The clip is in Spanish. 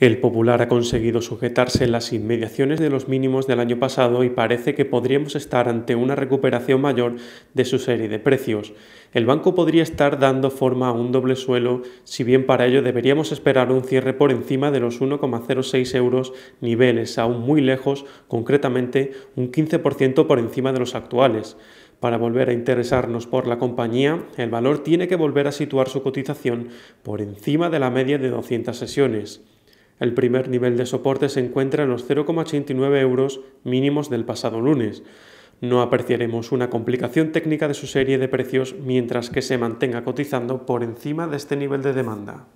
El popular ha conseguido sujetarse en las inmediaciones de los mínimos del año pasado y parece que podríamos estar ante una recuperación mayor de su serie de precios. El banco podría estar dando forma a un doble suelo, si bien para ello deberíamos esperar un cierre por encima de los 1,06 euros, niveles aún muy lejos, concretamente un 15% por encima de los actuales. Para volver a interesarnos por la compañía, el valor tiene que volver a situar su cotización por encima de la media de 200 sesiones. El primer nivel de soporte se encuentra en los 0,89 euros mínimos del pasado lunes. No apreciaremos una complicación técnica de su serie de precios mientras que se mantenga cotizando por encima de este nivel de demanda.